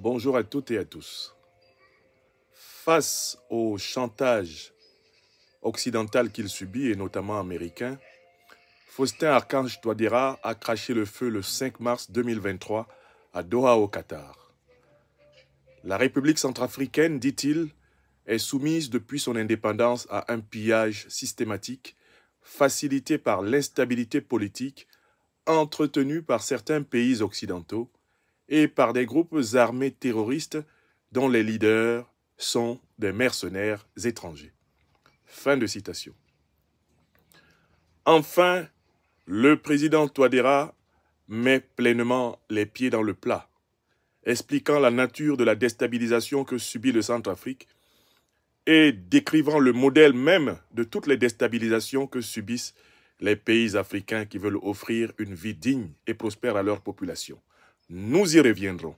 Bonjour à toutes et à tous. Face au chantage occidental qu'il subit, et notamment américain, Faustin Archange Touadéra a craché le feu le 5 mars 2023 à Doha au Qatar. La République centrafricaine, dit-il, est soumise depuis son indépendance à un pillage systématique facilité par l'instabilité politique entretenue par certains pays occidentaux et par des groupes armés terroristes dont les leaders sont des mercenaires étrangers. Fin de citation. Enfin, le président Touadéra met pleinement les pieds dans le plat, expliquant la nature de la déstabilisation que subit le Centrafrique et décrivant le modèle même de toutes les déstabilisations que subissent les pays africains qui veulent offrir une vie digne et prospère à leur population. Nous y reviendrons.